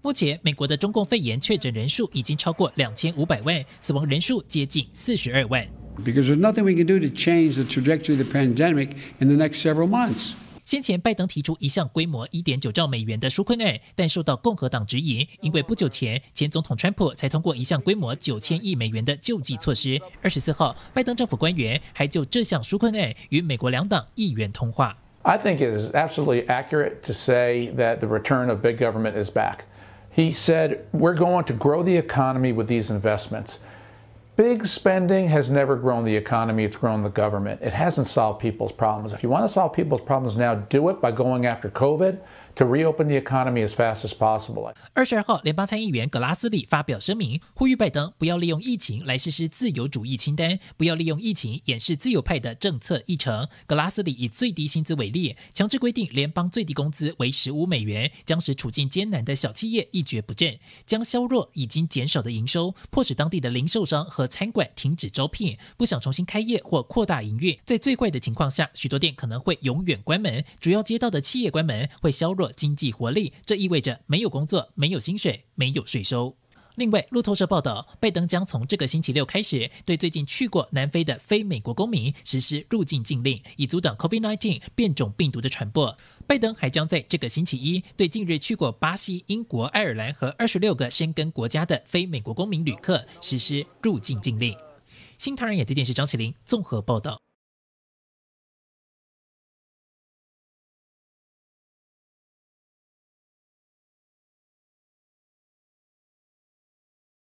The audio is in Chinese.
目前，美国的中共肺炎确诊人数已经超过两千五百万，死亡人数接近四十二万。Because there's nothing we can do to change the trajectory of the pandemic in the next several months。先前，拜登提出一项规模一点九兆美元的纾困案，但受到共和党质疑，因为不久前前总统川普才通过一项规模九千亿美元的救济措施。二十四号，拜登政府官员还就这项纾困案与美国两党议员通话。I think it is absolutely accurate to say that the return of big government is back. He said, We're going to grow the economy with these investments. Big spending has never grown the economy, it's grown the government. It hasn't solved people's problems. If you want to solve people's problems now, do it by going after COVID, to the fast reopen economy possible as as 二十二号，联邦参议员格拉斯利发表声明，呼吁拜登不要利用疫情来实施自由主义清单，不要利用疫情掩饰自由派的政策议程。格拉斯利以最低薪资为例，强制规定联邦最低工资为十五美元，将使处境艰难的小企业一蹶不振，将削弱已经减少的营收，迫使当地的零售商和餐馆停止招聘，不想重新开业或扩大营运。在最坏的情况下，许多店可能会永远关门。主要街道的企业关门会削弱。经济活力，这意味着没有工作、没有薪水、没有税收。另外，路透社报道，拜登将从这个星期六开始对最近去过南非的非美国公民实施入境禁令，以阻挡 COVID-19 变种病毒的传播。拜登还将在这个星期一对近日去过巴西、英国、爱尔兰和二十六个深根国家的非美国公民旅客实施入境禁令。新唐人亚太电视张起灵综合报道。